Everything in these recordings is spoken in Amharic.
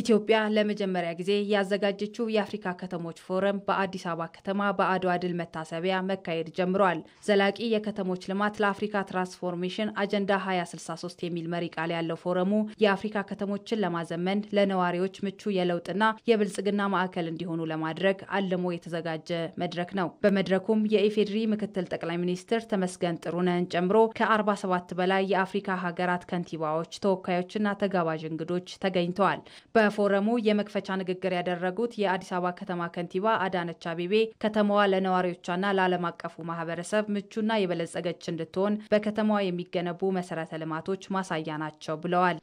ኢትዮጵያ ለመጀመሪያ ጊዜ ያዘጋጀችው የአፍሪካ ከተሞች ፎረም በአዲስ አበባ ከተማ በአድዋ ድል መታሰቢያ መካሄድ ጀምሯል። ዘላቂ የከተሞች ልማት ለአፍሪካ ትራንስፎርሜሽን አጀንዳ 2063 የሚል መሪ ቃል ያለው ፎረሙ የአፍሪካ ከተሞችን ለማዘመን ለነዋሪዎች ምቹ የለውጥና የብልጽግና ማዕከል እንዲሆኑ ለማድረግ አልሞ የተዘጋጀ መድረክ ነው። በመድረኩም የኢፌዴሪ ምክትል ጠቅላይ ሚኒስትር ተመስገን ጥሩነህን ጨምሮ ከ47 በላይ የአፍሪካ ሀገራት ከንቲባዎች፣ ተወካዮችና ተጋባዥ እንግዶች ተገኝተዋል። በፎረሙ የመክፈቻ ንግግር ያደረጉት የአዲስ አበባ ከተማ ከንቲባ አዳነች አቤቤ ከተማዋ ለነዋሪዎቿና ለዓለም አቀፉ ማህበረሰብ ምቹና የበለጸገች እንድትሆን በከተማዋ የሚገነቡ መሰረተ ልማቶች ማሳያ ናቸው ብለዋል።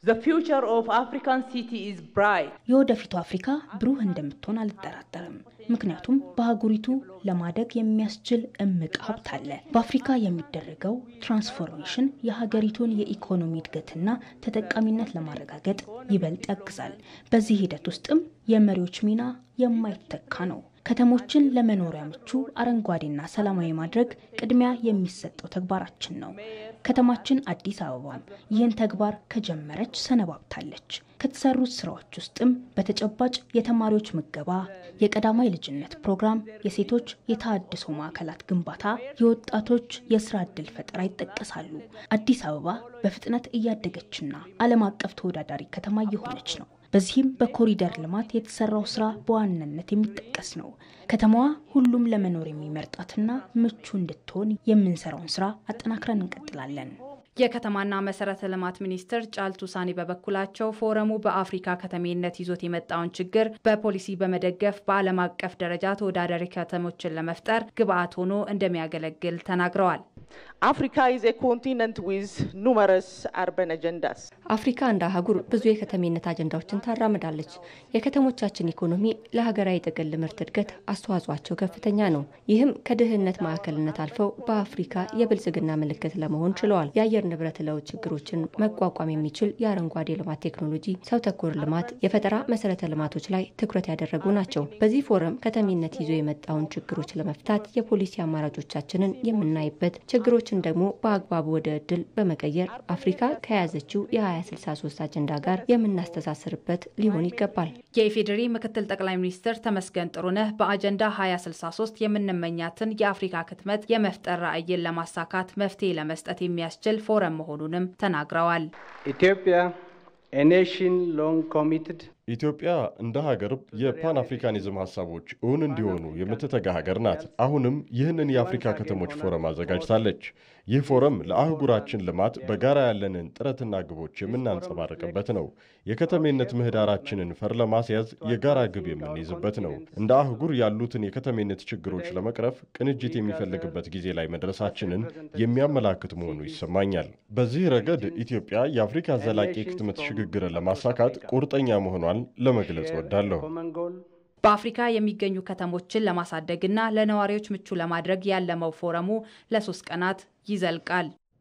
የወደፊቱ አፍሪካ ብሩህ እንደምትሆን አልጠራጠርም። ምክንያቱም በሀገሪቱ ለማደግ የሚያስችል እምቅ ሀብት አለ። በአፍሪካ የሚደረገው ትራንስፎርሜሽን የሀገሪቱን የኢኮኖሚ እድገትና ተጠቃሚነት ለማረጋገጥ ይበልጥ ያግዛል። በዚህ ሂደት ውስጥም የመሪዎች ሚና የማይተካ ነው። ከተሞችን ለመኖሪያ ምቹ አረንጓዴና ሰላማዊ ማድረግ ቅድሚያ የሚሰጠው ተግባራችን ነው። ከተማችን አዲስ አበባም ይህን ተግባር ከጀመረች ሰነባብታለች። ከተሰሩት ስራዎች ውስጥም በተጨባጭ የተማሪዎች ምገባ፣ የቀዳማይ ልጅነት ፕሮግራም፣ የሴቶች የተሃድሶ ማዕከላት ግንባታ፣ የወጣቶች የስራ እድል ፈጠራ ይጠቀሳሉ። አዲስ አበባ በፍጥነት እያደገችና ዓለም አቀፍ ተወዳዳሪ ከተማ እየሆነች ነው። በዚህም በኮሪደር ልማት የተሰራው ስራ በዋናነት የሚጠቀስ ነው። ከተማዋ ሁሉም ለመኖር የሚመርጣትና ምቹ እንድትሆን የምንሰራውን ስራ አጠናክረን እንቀጥላለን። የከተማና መሰረተ ልማት ሚኒስትር ጫልቱ ሳኒ በበኩላቸው ፎረሙ በአፍሪካ ከተሜነት ይዞት የመጣውን ችግር በፖሊሲ በመደገፍ በዓለም አቀፍ ደረጃ ተወዳዳሪ ከተሞችን ለመፍጠር ግብአት ሆኖ እንደሚያገለግል ተናግረዋል። አፍሪካ ኢዝ ኤ ኮንቲነንት ዊዝ ኑመረስ አርበን አጀንዳስ አፍሪካ እንደ አህጉር ብዙ የከተሜነት አጀንዳዎችን ታራምዳለች። የከተሞቻችን ኢኮኖሚ ለሀገራዊ ጥቅል ምርት እድገት አስተዋጽኦቸው ከፍተኛ ነው። ይህም ከድህነት ማዕከልነት አልፈው በአፍሪካ የብልጽግና ምልክት ለመሆን ችለዋል። የአየር ንብረት ለውጥ ችግሮችን መቋቋም የሚችል የአረንጓዴ ልማት ቴክኖሎጂ፣ ሰው ተኮር ልማት፣ የፈጠራ መሰረተ ልማቶች ላይ ትኩረት ያደረጉ ናቸው። በዚህ ፎረም ከተሜነት ይዞ የመጣውን ችግሮች ለመፍታት የፖሊሲ አማራጮቻችንን የምናይበት፣ ችግሮችን ደግሞ በአግባቡ ወደ እድል በመቀየር አፍሪካ ከያዘችው ከ2063 አጀንዳ ጋር የምናስተሳስርበት ሊሆን ይገባል። የኢፌዴሪ ምክትል ጠቅላይ ሚኒስትር ተመስገን ጥሩነህ በአጀንዳ 2063 የምንመኛትን የአፍሪካ ክትመት የመፍጠር ራዕይን ለማሳካት መፍትሄ ለመስጠት የሚያስችል ፎረም መሆኑንም ተናግረዋል። ኢትዮጵያ ኔሽን ሎንግ ኮሚትድ ኢትዮጵያ እንደ ሀገር የፓን አፍሪካኒዝም ሀሳቦች እውን እንዲሆኑ የምትተጋ ሀገር ናት። አሁንም ይህንን የአፍሪካ ከተሞች ፎረም አዘጋጅታለች። ይህ ፎረም ለአህጉራችን ልማት በጋራ ያለንን ጥረትና ግቦች የምናንጸባርቅበት ነው። የከተሜነት ምህዳራችንን ፈር ለማስያዝ የጋራ ግብ የምንይዝበት ነው። እንደ አህጉር ያሉትን የከተሜነት ችግሮች ለመቅረፍ ቅንጅት የሚፈልግበት ጊዜ ላይ መድረሳችንን የሚያመላክት መሆኑ ይሰማኛል። በዚህ ረገድ ኢትዮጵያ የአፍሪካ ዘላቂ ክትመት ሽግግርን ለማሳካት ቁርጠኛ መሆኗል ለመግለጽ ወዳለሁ። በአፍሪካ የሚገኙ ከተሞችን ለማሳደግና ለነዋሪዎች ምቹ ለማድረግ ያለመው ፎረሙ ለሶስት ቀናት ይዘልቃል።